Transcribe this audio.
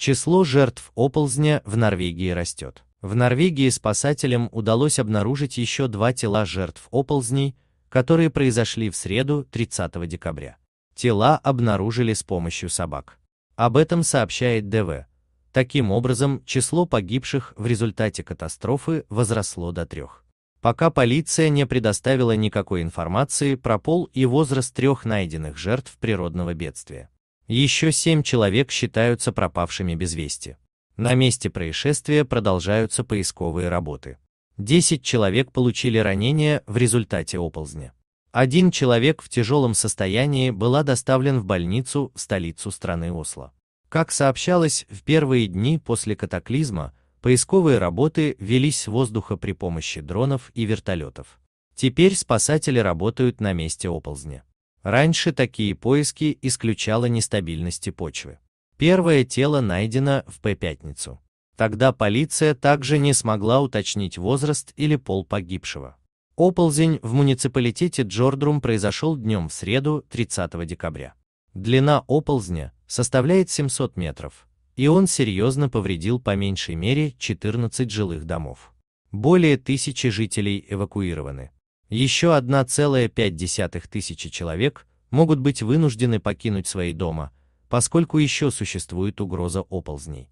Число жертв оползня в Норвегии растет. В Норвегии спасателям удалось обнаружить еще два тела жертв оползней, которые произошли в среду 30 декабря. Тела обнаружили с помощью собак. Об этом сообщает ДВ. Таким образом, число погибших в результате катастрофы возросло до трех. Пока полиция не предоставила никакой информации про пол и возраст трех найденных жертв природного бедствия. Еще семь человек считаются пропавшими без вести. На месте происшествия продолжаются поисковые работы. 10 человек получили ранения в результате оползня. Один человек в тяжелом состоянии была доставлен в больницу в столицу страны Осло. Как сообщалось, в первые дни после катаклизма поисковые работы велись с воздуха при помощи дронов и вертолетов. Теперь спасатели работают на месте оползня. Раньше такие поиски исключало нестабильности почвы. Первое тело найдено в П-пятницу. Тогда полиция также не смогла уточнить возраст или пол погибшего. Оползень в муниципалитете Джордрум произошел днем в среду 30 декабря. Длина оползня составляет 700 метров, и он серьезно повредил по меньшей мере 14 жилых домов. Более тысячи жителей эвакуированы. Еще 1,5 тысячи человек могут быть вынуждены покинуть свои дома, поскольку еще существует угроза оползней.